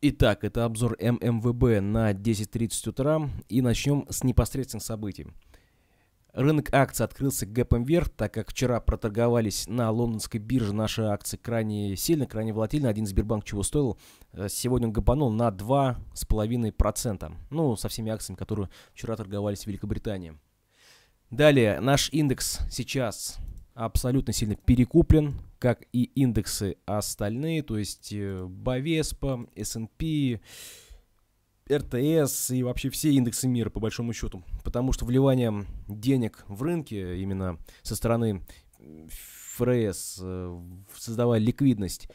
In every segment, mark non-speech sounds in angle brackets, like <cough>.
Итак, это обзор ММВБ на 10.30 утра и начнем с непосредственных событий. Рынок акций открылся гэпом вверх, так как вчера проторговались на лондонской бирже наши акции крайне сильно, крайне волатильно. Один Сбербанк чего стоил. Э, сегодня он гапанул на 2,5%. Ну, со всеми акциями, которые вчера торговались в Великобритании. Далее, наш индекс сейчас абсолютно сильно перекуплен как и индексы остальные, то есть Бовеспа, S&P, РТС и вообще все индексы мира, по большому счету. Потому что вливание денег в рынки именно со стороны ФРС, э, создавая ликвидность,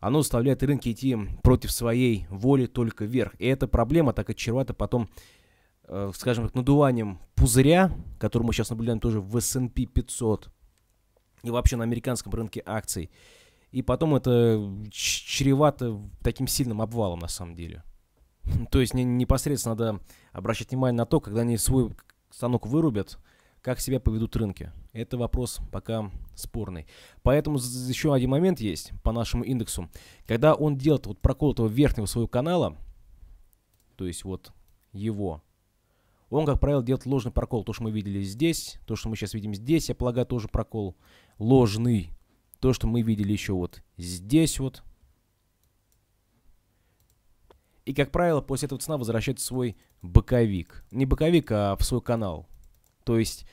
оно заставляет рынки идти против своей воли только вверх. И эта проблема так и чревата потом, э, скажем так, надуванием пузыря, который мы сейчас наблюдаем тоже в S&P 500, и вообще на американском рынке акций. И потом это чревато таким сильным обвалом на самом деле. <laughs> То есть не непосредственно надо обращать внимание на то, когда они свой станок вырубят, как себя поведут рынки. Это вопрос пока спорный. Поэтому еще один момент есть по нашему индексу. Когда он делает вот прокол этого верхнего своего канала, то есть вот его он, как правило, делает ложный прокол. То, что мы видели здесь, то, что мы сейчас видим здесь, я полагаю, тоже прокол ложный. То, что мы видели еще вот здесь вот. И, как правило, после этого цена возвращает в свой боковик. Не боковик, а в свой канал. То есть,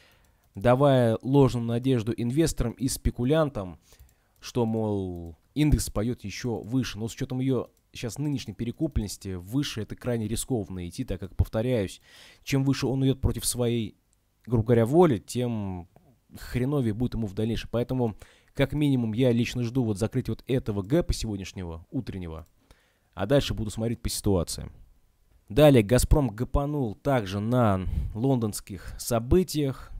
давая ложную надежду инвесторам и спекулянтам, что, мол, индекс поет еще выше. Но с учетом ее сейчас нынешней перекупленности выше это крайне рискованно идти, так как, повторяюсь, чем выше он идет против своей, грубо говоря, воли, тем хреновее будет ему в дальнейшем. Поэтому, как минимум, я лично жду вот закрыть вот этого гэпа сегодняшнего, утреннего, а дальше буду смотреть по ситуации. Далее «Газпром» гапанул также на лондонских событиях,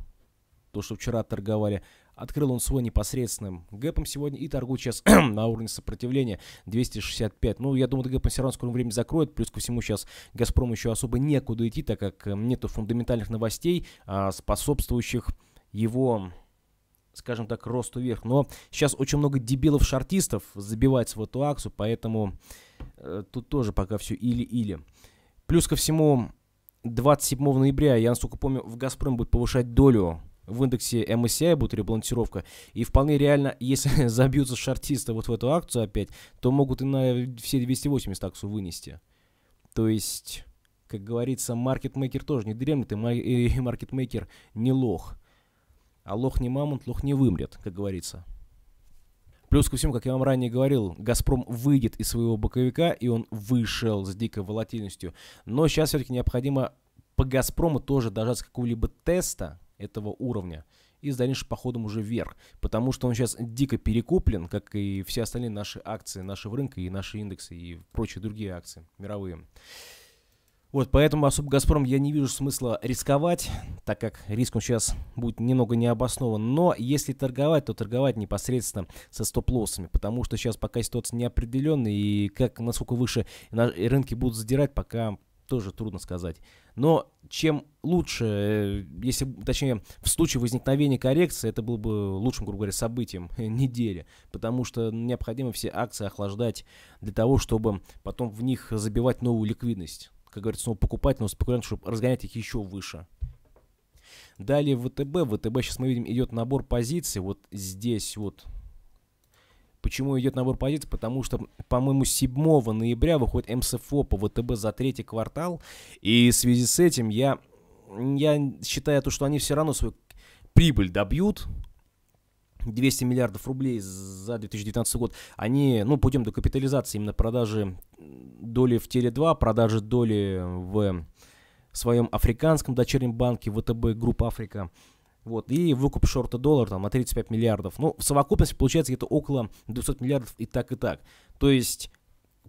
то, что вчера торговали. Открыл он свой непосредственным гэпом сегодня и торгует сейчас <clears throat> на уровне сопротивления 265. Ну, я думаю, гэпом все равно в скором времени закроет. Плюс ко всему сейчас Газпром еще особо некуда идти, так как э, нету фундаментальных новостей, а, способствующих его скажем так, росту вверх. Но сейчас очень много дебилов-шартистов забивается в эту акцию, поэтому э, тут тоже пока все или-или. Плюс ко всему, 27 ноября, я насколько помню, в Газпроме будет повышать долю в индексе MSCI будет ребалансировка, и вполне реально, <laughs> если забьются шортисты вот в эту акцию опять, то могут и на все 280 акцию вынести. То есть, как говорится, маркетмейкер тоже не дремлет, и <laughs> маркетмейкер не лох. А лох не мамонт, лох не вымрет, как говорится. Плюс ко всему, как я вам ранее говорил, «Газпром» выйдет из своего боковика, и он вышел с дикой волатильностью. Но сейчас все-таки необходимо по «Газпрому» тоже дождаться какого-либо теста, этого уровня. И с дальнейшим походом уже вверх, потому что он сейчас дико перекуплен, как и все остальные наши акции нашего рынка и наши индексы и прочие другие акции мировые. Вот, поэтому особо «Газпром» я не вижу смысла рисковать, так как риск он сейчас будет немного необоснован, Но если торговать, то торговать непосредственно со стоп-лоссами, потому что сейчас пока ситуация неопределенная, и как, насколько выше рынки будут задирать, пока тоже трудно сказать. Но чем лучше, э, если, точнее, в случае возникновения коррекции, это было бы лучшим, грубо говоря, событием <laughs> недели, потому что необходимо все акции охлаждать для того, чтобы потом в них забивать новую ликвидность. Как говорится, снова покупать, но спекулянт, чтобы разгонять их еще выше. Далее ВТБ. ВТБ сейчас мы видим идет набор позиций. Вот здесь вот Почему идет набор позиций? Потому что, по-моему, 7 ноября выходит МСФО по ВТБ за третий квартал. И в связи с этим я, я считаю, то, что они все равно свою прибыль добьют. 200 миллиардов рублей за 2019 год, они, ну, путем до капитализации именно продажи доли в Теле2, продажи доли в своем африканском дочернем банке ВТБ Групп Африка – вот, и выкуп шорта доллара там на 35 миллиардов. Ну, в совокупности получается где-то около 200 миллиардов и так, и так. То есть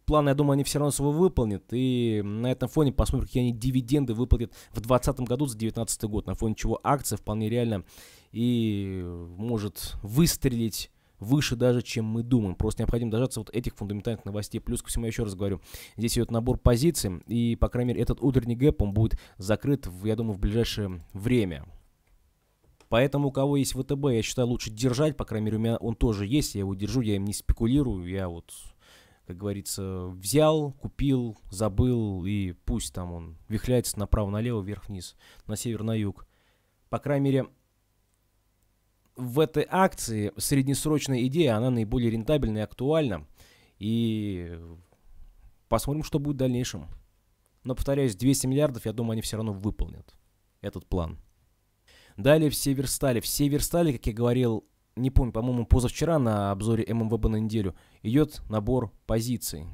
планы, я думаю, они все равно свой выполнят. И на этом фоне посмотрим, какие они дивиденды выплатят в 2020 году за 2019 год, на фоне чего акция вполне реально и может выстрелить выше даже, чем мы думаем. Просто необходимо дождаться вот этих фундаментальных новостей. Плюс ко всему, я еще раз говорю, здесь идет набор позиций, и, по крайней мере, этот утренний гэп, он будет закрыт, я думаю, в ближайшее время. Поэтому, у кого есть ВТБ, я считаю, лучше держать. По крайней мере, у меня он тоже есть. Я его держу, я им не спекулирую. Я вот, как говорится, взял, купил, забыл. И пусть там он вихляется направо-налево, вверх-вниз, на север, на юг. По крайней мере, в этой акции среднесрочная идея, она наиболее рентабельна и актуальна. И посмотрим, что будет в дальнейшем. Но, повторяюсь, 200 миллиардов, я думаю, они все равно выполнят этот план. Далее все верстали. Все верстали, как я говорил, не помню, по-моему, позавчера на обзоре ММВБ на неделю, идет набор позиций.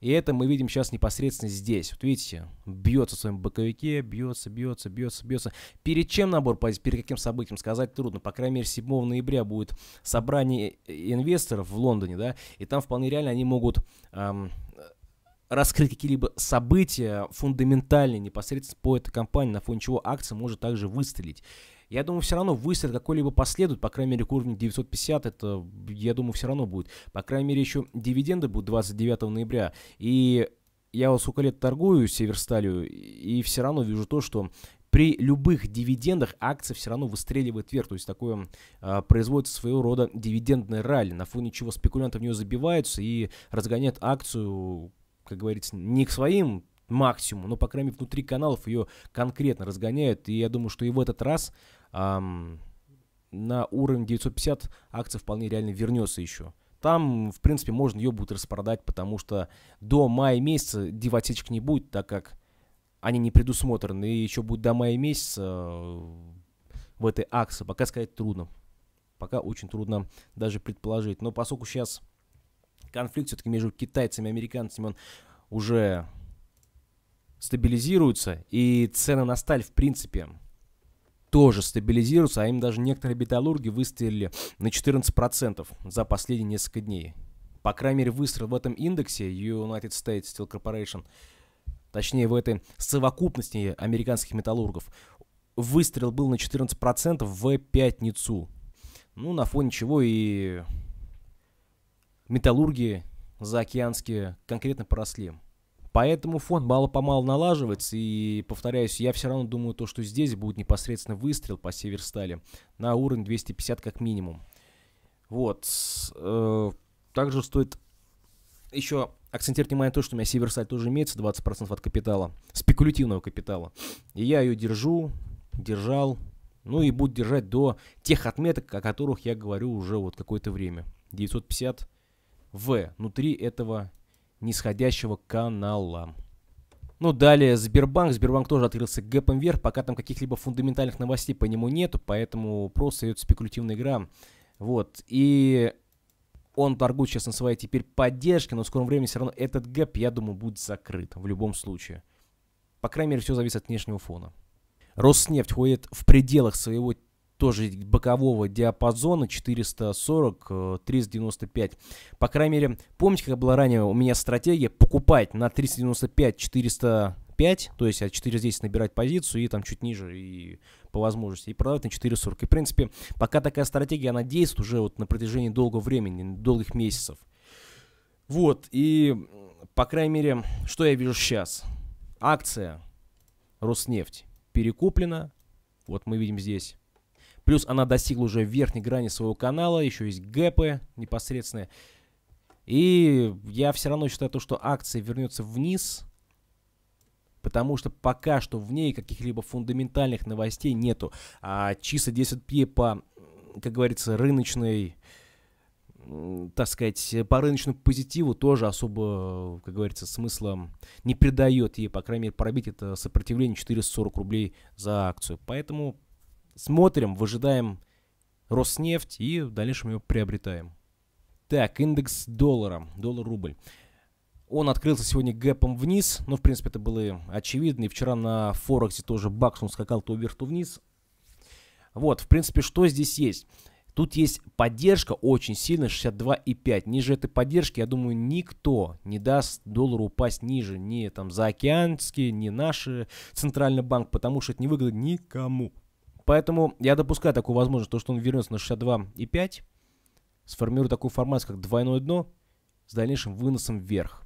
И это мы видим сейчас непосредственно здесь. Вот видите, бьется в своем боковике, бьется, бьется, бьется, бьется. Перед чем набор позиций, перед каким событием, сказать трудно. По крайней мере, 7 ноября будет собрание инвесторов в Лондоне, да, и там вполне реально они могут... Эм, раскрыть какие-либо события фундаментальные непосредственно по этой компании, на фоне чего акция может также выстрелить. Я думаю, все равно выстрел какой-либо последует, по крайней мере, к уровню 950, это, я думаю, все равно будет. По крайней мере, еще дивиденды будут 29 ноября, и я вот сколько лет торгую Северсталью, и все равно вижу то, что при любых дивидендах акция все равно выстреливает вверх. То есть такое а, производится своего рода дивидендный ралли, на фоне чего спекулянты в нее забиваются и разгоняют акцию как говорится, не к своим максимуму, но, по крайней мере, внутри каналов ее конкретно разгоняют. И я думаю, что и в этот раз эм, на уровень 950 акций вполне реально вернется еще. Там, в принципе, можно ее будет распродать, потому что до мая месяца див не будет, так как они не предусмотрены. И еще будет до мая месяца э, в этой акции. Пока сказать трудно. Пока очень трудно даже предположить. Но поскольку сейчас конфликт все-таки между китайцами и американцами, он уже стабилизируется, и цены на сталь, в принципе, тоже стабилизируются, а им даже некоторые металлурги выстрелили на 14% за последние несколько дней. По крайней мере, выстрел в этом индексе United States Steel Corporation, точнее, в этой совокупности американских металлургов, выстрел был на 14% в пятницу. Ну, на фоне чего и металлурги заокеанские конкретно поросли. Поэтому фон мало-помалу налаживается, и, повторяюсь, я все равно думаю, то, что здесь будет непосредственно выстрел по Северстали на уровень 250 как минимум. Вот. Э, также стоит еще акцентировать внимание на то, что у меня Северсталь тоже имеется, 20% от капитала, спекулятивного капитала. И я ее держу, держал, ну и буду держать до тех отметок, о которых я говорю уже вот какое-то время. 950 в внутри этого нисходящего канала. Ну, далее Сбербанк. Сбербанк тоже открылся гэпом вверх, пока там каких-либо фундаментальных новостей по нему нету, поэтому просто идет спекулятивная игра. Вот, и он торгует сейчас на своей теперь поддержке, но в скором времени все равно этот гэп, я думаю, будет закрыт в любом случае. По крайней мере, все зависит от внешнего фона. Роснефть ходит в пределах своего тоже бокового диапазона 440-395. Э, по крайней мере, помните, как была ранее у меня стратегия покупать на 395-400 5, то есть от а 410 набирать позицию и там чуть ниже и по возможности, и продавать на 440. И, в принципе, пока такая стратегия, она действует уже вот на протяжении долгого времени, долгих месяцев. Вот, и, по крайней мере, что я вижу сейчас? Акция Роснефть перекуплена, вот мы видим здесь Плюс она достигла уже верхней грани своего канала, еще есть гэпы непосредственные. И я все равно считаю то, что акция вернется вниз, потому что пока что в ней каких-либо фундаментальных новостей нету. А чисто 10 пи по, как говорится, рыночной так сказать, по рыночному позитиву тоже особо, как говорится, смысла не придает ей, по крайней мере, пробить это сопротивление 440 рублей за акцию. Поэтому Смотрим, выжидаем Роснефть и в дальнейшем ее приобретаем. Так, индекс доллара, доллар-рубль. Он открылся сегодня гэпом вниз, но, в принципе, это было очевидно. И вчера на Форексе тоже бакс он скакал то вверх, то вниз. Вот, в принципе, что здесь есть? Тут есть поддержка очень сильная, 62,5. Ниже этой поддержки, я думаю, никто не даст доллару упасть ниже. Ни там заокеанские, ни наши центральный банк, потому что это не выгодно никому. Поэтому я допускаю такую возможность, то, что он вернется на 62,5, сформирует такой формат, как двойное дно, с дальнейшим выносом вверх.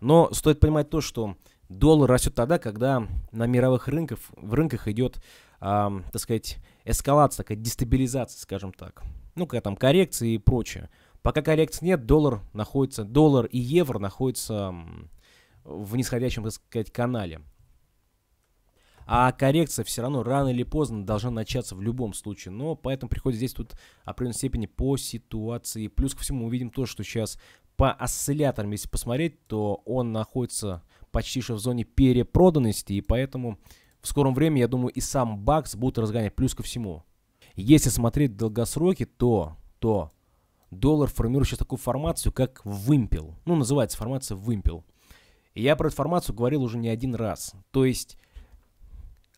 Но стоит понимать то, что доллар растет тогда, когда на мировых рынках, в рынках идет, э, так сказать, эскалация, такая дестабилизация, скажем так. Ну, когда там коррекции и прочее. Пока коррекции нет, доллар находится, доллар и евро находятся в нисходящем, так сказать, канале. А коррекция все равно рано или поздно должна начаться в любом случае. Но поэтому приходится здесь тут определенной степени по ситуации. Плюс ко всему мы видим то, что сейчас по осцилляторам, если посмотреть, то он находится почти что в зоне перепроданности. И поэтому в скором времени, я думаю, и сам Бакс будет разгонять. Плюс ко всему, если смотреть долгосроки, то, то доллар формирует сейчас такую формацию, как вымпел. Ну, называется формация вымпел. И я про эту формацию говорил уже не один раз. То есть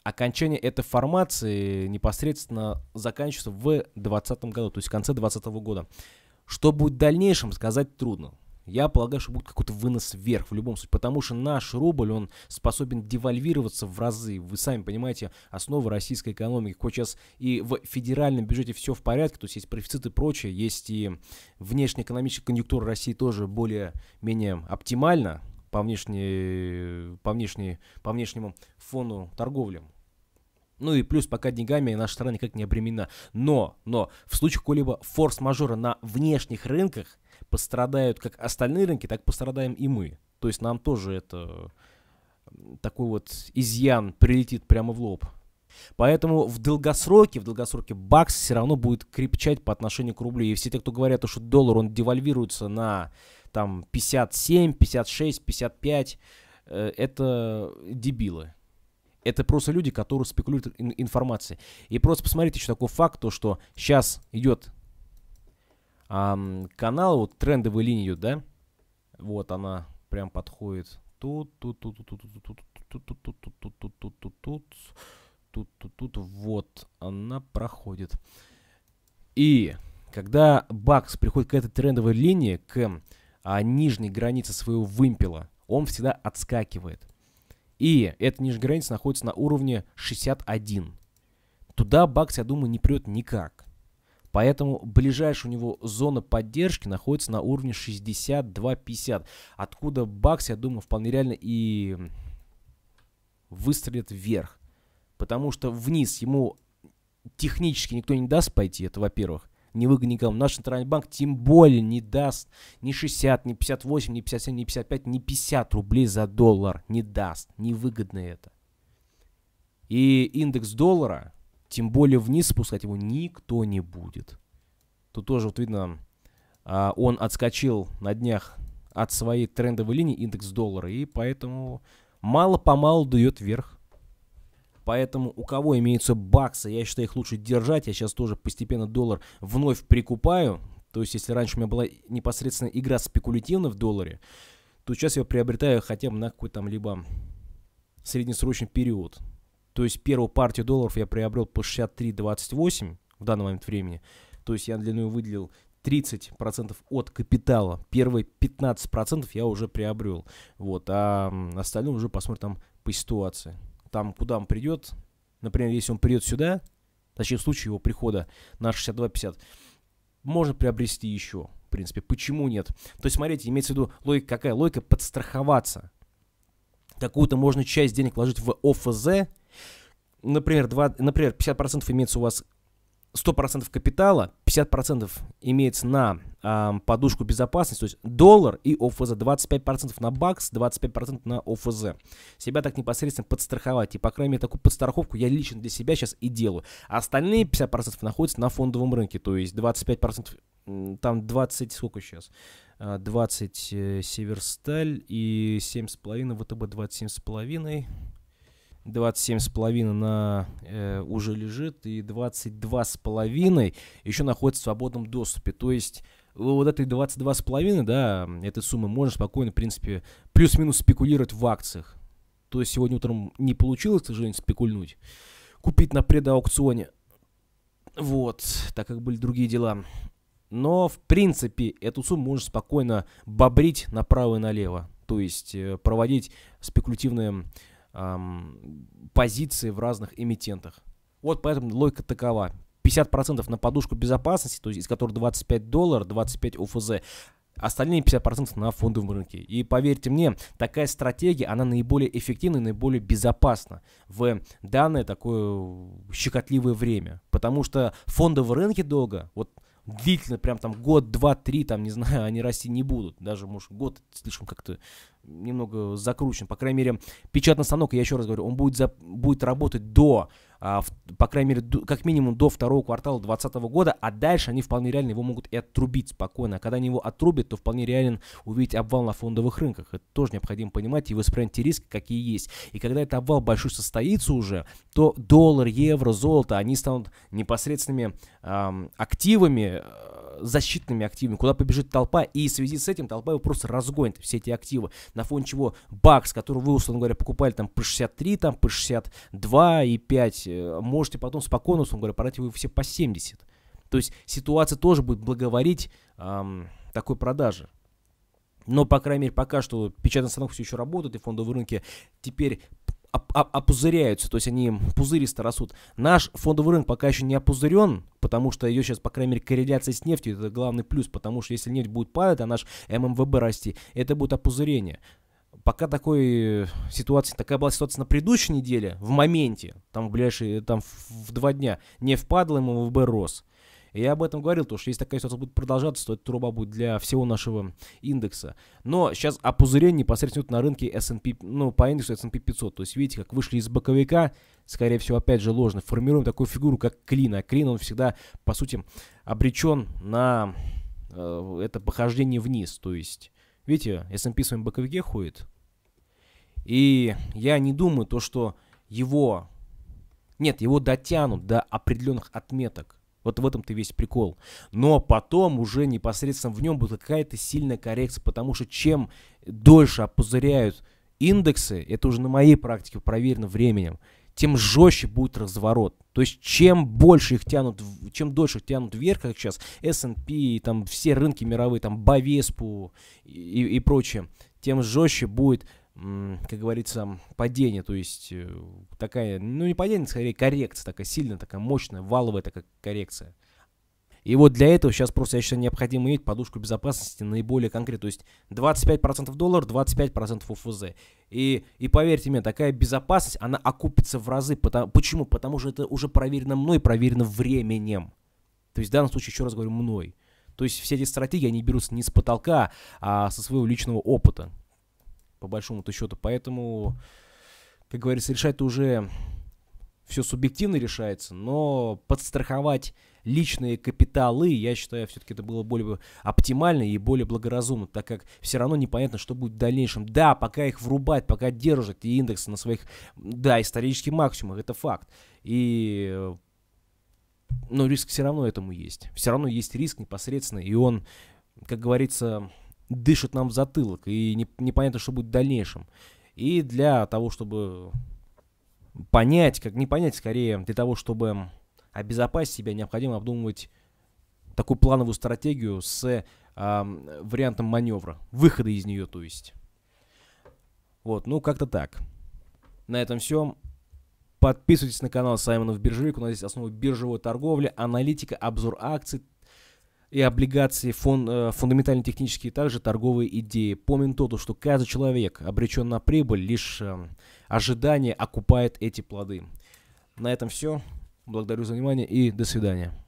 окончание этой формации непосредственно заканчивается в 2020 году, то есть в конце 2020 года. Что будет в дальнейшем, сказать трудно. Я полагаю, что будет какой-то вынос вверх в любом случае, потому что наш рубль, он способен девальвироваться в разы. Вы сами понимаете, основы российской экономики, хоть сейчас и в федеральном бюджете все в порядке, то есть есть профицит и прочее, есть и внешнеэкономическая конъюнктура России тоже более-менее оптимальна, по, внешней, по, внешней, по внешнему фону торговлям. Ну и плюс пока деньгами наша страна никак не обременена. Но, но в случае какого-либо форс-мажора на внешних рынках пострадают как остальные рынки, так пострадаем и мы. То есть нам тоже это такой вот изъян прилетит прямо в лоб. Поэтому в долгосроке, в долгосроке бакс все равно будет крепчать по отношению к рублю. И все те, кто говорят, что доллар, он девальвируется на там 57, 56, 55. Это дебилы. Это просто люди, которые спекулируют информацией. И просто посмотрите еще такой факт, то что сейчас идет эм, канал, вот трендовая линия идет, да? Вот она прям подходит тут, тут, тут, тут, тут, тут, тут, тут, тут, тут, тут, тут, тут, тут, тут, тут, тут, тут, тут, вот она проходит. И когда бакс приходит к этой трендовой линии, к а, нижней границы своего вымпела, он всегда отскакивает. И эта нижняя граница находится на уровне 61. Туда Бакс, я думаю, не прет никак. Поэтому ближайшая у него зона поддержки находится на уровне 62-50. Откуда Бакс, я думаю, вполне реально и выстрелит вверх. Потому что вниз ему технически никто не даст пойти, это во-первых не выгоден никому. Наш центральный банк тем более не даст ни 60, ни 58, ни 57, ни 55, ни 50 рублей за доллар. Не даст. Невыгодно это. И индекс доллара, тем более вниз спускать его никто не будет. Тут тоже вот видно, а, он отскочил на днях от своей трендовой линии индекс доллара, и поэтому мало-помалу дает вверх. Поэтому у кого имеются баксы, я считаю, их лучше держать. Я сейчас тоже постепенно доллар вновь прикупаю. То есть, если раньше у меня была непосредственно игра спекулятивно в долларе, то сейчас я приобретаю хотя бы на какой-то там либо среднесрочный период. То есть первую партию долларов я приобрел по 63.28 в данный момент времени. То есть я длину выделил 30% от капитала. Первые 15% я уже приобрел. Вот, а остальное уже посмотрим там по ситуации там, куда он придет, например, если он придет сюда, точнее, в случае его прихода на 62.50, можно приобрести еще, в принципе. Почему нет? То есть, смотрите, имеется в виду логика какая? Логика подстраховаться. Какую-то можно часть денег вложить в ОФЗ, например, 2, например 50% имеется у вас 100% капитала, 50% имеется на э, подушку безопасности, то есть доллар и ОФЗ, 25% на бакс, 25% на ОФЗ. Себя так непосредственно подстраховать, и по крайней мере такую подстраховку я лично для себя сейчас и делаю. А остальные 50% находятся на фондовом рынке, то есть 25%, там 20, сколько сейчас? 20 а, э, Северсталь и 7,5, ВТБ 27,5, 27,5 на э, уже лежит, и 22,5 еще находится в свободном доступе. То есть вот этой 22,5, да, этой суммы можно спокойно, в принципе, плюс-минус спекулировать в акциях. То есть сегодня утром не получилось, к сожалению, спекульнуть. Купить на предаукционе. Вот, так как были другие дела. Но, в принципе, эту сумму можно спокойно бобрить направо и налево. То есть э, проводить спекулятивные эм, позиции в разных эмитентах. Вот поэтому логика такова. 50% на подушку безопасности, то есть из которых 25 долларов, 25 ОФЗ, остальные 50% на фондовом рынке. И поверьте мне, такая стратегия, она наиболее эффективна и наиболее безопасна в данное такое щекотливое время. Потому что фондовые рынки долго, вот длительно, прям там год, два, три, там, не знаю, <laughs> они расти не будут. Даже, может, год слишком как-то немного закручен. По крайней мере, печатный станок, я еще раз говорю, он будет, за, будет работать до а, по крайней мере, как минимум до второго квартала 2020 года, а дальше они вполне реально его могут и отрубить спокойно. А когда они его отрубят, то вполне реален увидеть обвал на фондовых рынках. Это тоже необходимо понимать и воспринять те риски, какие есть. И когда этот обвал большой состоится уже, то доллар, евро, золото, они станут непосредственными эм, активами, э, защитными активами, куда побежит толпа, и в связи с этим толпа его просто разгонит, все эти активы, на фоне чего бакс, который вы, условно говоря, покупали там по 63, там по 62 и 5 Э, можете потом спокойно, конусу, говорю, продать вы все по 70. То есть ситуация тоже будет благоворить эм, такой продаже. Но, по крайней мере, пока что печатные станок все еще работают, и фондовые рынки теперь опузыряются, то есть они пузыристо растут. Наш фондовый рынок пока еще не опузырен, потому что идет сейчас, по крайней мере, корреляция с нефтью, это главный плюс, потому что если нефть будет падать, а наш ММВБ расти, это будет опузырение пока такой э, ситуации, такая была ситуация на предыдущей неделе, в моменте, там в ближайшие, там в два дня, не впадал ему в ВБ рос. я об этом говорил, то что если такая ситуация будет продолжаться, то эта труба будет для всего нашего индекса. Но сейчас опузырение непосредственно на рынке S&P, ну, по индексу S&P 500. То есть, видите, как вышли из боковика, скорее всего, опять же, ложно. Формируем такую фигуру, как Клин. А Клин, он всегда, по сути, обречен на э, это похождение вниз. То есть, Видите, S&P с вами боковике ходит. И я не думаю то, что его... Нет, его дотянут до определенных отметок. Вот в этом-то весь прикол. Но потом уже непосредственно в нем будет какая-то сильная коррекция, потому что чем дольше опузыряют индексы, это уже на моей практике проверено временем, тем жестче будет разворот. То есть чем больше их тянут, чем дольше их тянут вверх, как сейчас S&P, там все рынки мировые, там Бавеспу и, и, и прочее, тем жестче будет, как говорится, падение. То есть э, такая, ну не падение, скорее коррекция, такая сильная, такая мощная, валовая такая коррекция. И вот для этого сейчас просто, я считаю, необходимо иметь подушку безопасности наиболее конкретно. То есть 25% доллар, 25% УФЗ. И, и поверьте мне, такая безопасность, она окупится в разы. Потому, почему? Потому что это уже проверено мной, проверено временем. То есть в данном случае, еще раз говорю, мной. То есть все эти стратегии, они берутся не с потолка, а со своего личного опыта, по большому-то счету. Поэтому, как говорится, решать-то уже все субъективно решается, но подстраховать личные капиталы, я считаю, все-таки это было более оптимально и более благоразумно, так как все равно непонятно, что будет в дальнейшем. Да, пока их врубать, пока держат и индексы на своих, да, исторических максимумах, это факт. И э, но риск все равно этому есть. Все равно есть риск непосредственно, и он, как говорится, дышит нам в затылок, и не, непонятно, что будет в дальнейшем. И для того, чтобы понять, как не понять, скорее, для того, чтобы обезопасить себя, необходимо обдумывать такую плановую стратегию с э, вариантом маневра, выхода из нее, то есть. Вот, ну как-то так. На этом все. Подписывайтесь на канал Саймонов Биржевик. У нас здесь основы биржевой торговли, аналитика, обзор акций, и облигации фон, э, фундаментальные технические, также торговые идеи. Помним то, что каждый человек обречен на прибыль, лишь э, ожидание окупает эти плоды. На этом все. Благодарю за внимание и до свидания.